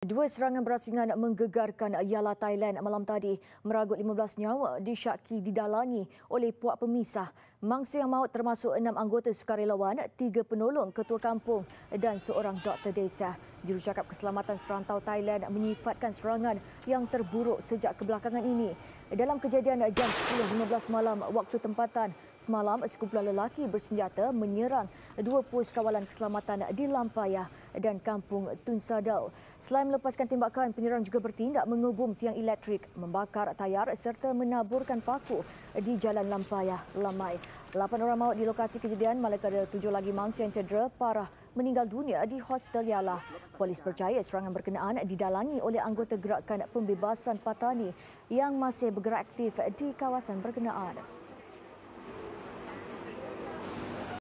Dua serangan berasingan menggegarkan Yala Thailand malam tadi meragut 15 nyawa disyaki didalangi oleh puak pemisah. Mangsa yang maut termasuk enam anggota sukarelawan, tiga penolong ketua kampung dan seorang doktor desa. Jurucakap Keselamatan Serantau Thailand menyifatkan serangan yang terburuk sejak kebelakangan ini. Dalam kejadian jam 10.15 malam waktu tempatan, semalam sekumpulan lelaki bersenjata menyerang dua pos kawalan keselamatan di Lampaya dan Kampung Tun Sadau. Selain melepaskan tembakan, penyerang juga bertindak mengubung tiang elektrik, membakar tayar serta menaburkan paku di Jalan Lampaya, Lamai. Lapan orang maut di lokasi kejadian, malah ada tujuh lagi mangsa yang cedera parah meninggal dunia di Hospital Yalah. Polis percaya serangan berkenaan didalangi oleh anggota gerakan pembebasan Patani yang masih bergerak aktif di kawasan berkenaan.